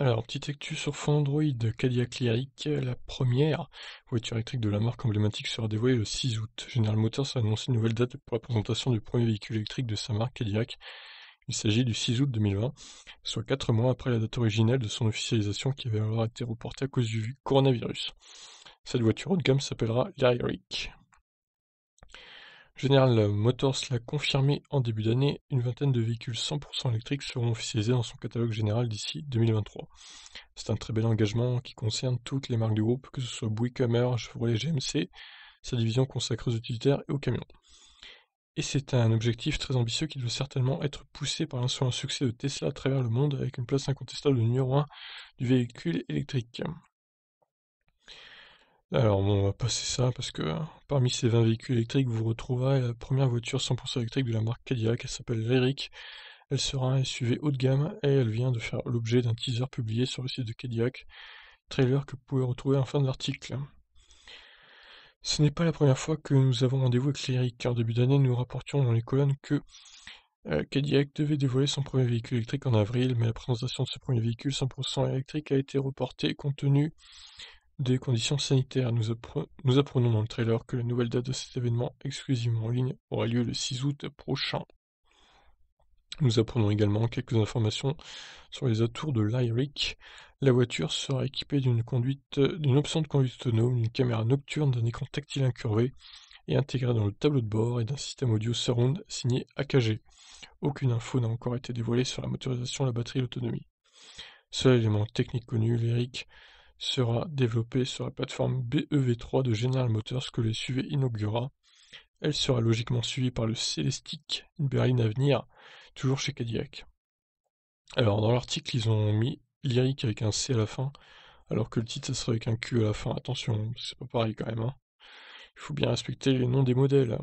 Alors, petite actu sur fond Android, Cadillac Lyric, euh, la première voiture électrique de la marque emblématique sera dévoilée le 6 août. General Motors a annoncé une nouvelle date pour la présentation du premier véhicule électrique de sa marque Cadillac. Il s'agit du 6 août 2020, soit 4 mois après la date originelle de son officialisation qui avait été reportée à cause du coronavirus. Cette voiture haut de gamme s'appellera Lyric. General Motors l'a confirmé en début d'année, une vingtaine de véhicules 100% électriques seront officialisés dans son catalogue général d'ici 2023. C'est un très bel engagement qui concerne toutes les marques du groupe, que ce soit Buick, Chevrolet, GMC, sa division consacrée aux utilitaires et aux camions. Et c'est un objectif très ambitieux qui doit certainement être poussé par l'insolent succès de Tesla à travers le monde avec une place incontestable de numéro 1 du véhicule électrique. Alors on va passer ça parce que hein, parmi ces 20 véhicules électriques, vous retrouverez la première voiture 100% électrique de la marque Cadillac. Elle s'appelle l'Eric. Elle sera un SUV haut de gamme et elle vient de faire l'objet d'un teaser publié sur le site de Cadillac. Trailer que vous pouvez retrouver en fin de l'article. Ce n'est pas la première fois que nous avons rendez-vous avec l'Eric. En début d'année, nous rapportions dans les colonnes que euh, Cadillac devait dévoiler son premier véhicule électrique en avril, mais la présentation de ce premier véhicule 100% électrique a été reportée compte tenu des conditions sanitaires. Nous, apprenons dans le trailer que la nouvelle date de cet événement exclusivement en ligne aura lieu le 6 août prochain. Nous apprenons également quelques informations sur les atours de l'IRIC. La voiture sera équipée d'une conduite, d'une option de conduite autonome, d'une caméra nocturne, d'un écran tactile incurvé et intégré dans le tableau de bord et d'un système audio surround signé AKG. Aucune info n'a encore été dévoilée sur la motorisation, la batterie et l'autonomie. Seul élément technique connu, l'IRIC sera développée sur la plateforme BEV3 de General Motors que le SUV inaugurera. Elle sera logiquement suivie par le Celestic, une berline à venir, toujours chez Cadillac. Alors dans l'article, ils ont mis Lyric avec un C à la fin, alors que le titre ça serait avec un Q à la fin. Attention, c'est pas pareil quand même. Hein. Il faut bien respecter les noms des modèles.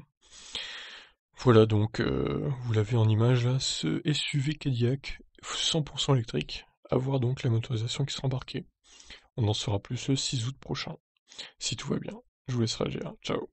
Voilà donc, euh, vous l'avez en image là, ce SUV Cadillac 100% électrique, à voir donc la motorisation qui sera embarquée. On en sera plus le 6 août prochain. Si tout va bien, je vous laisse réagir. Ciao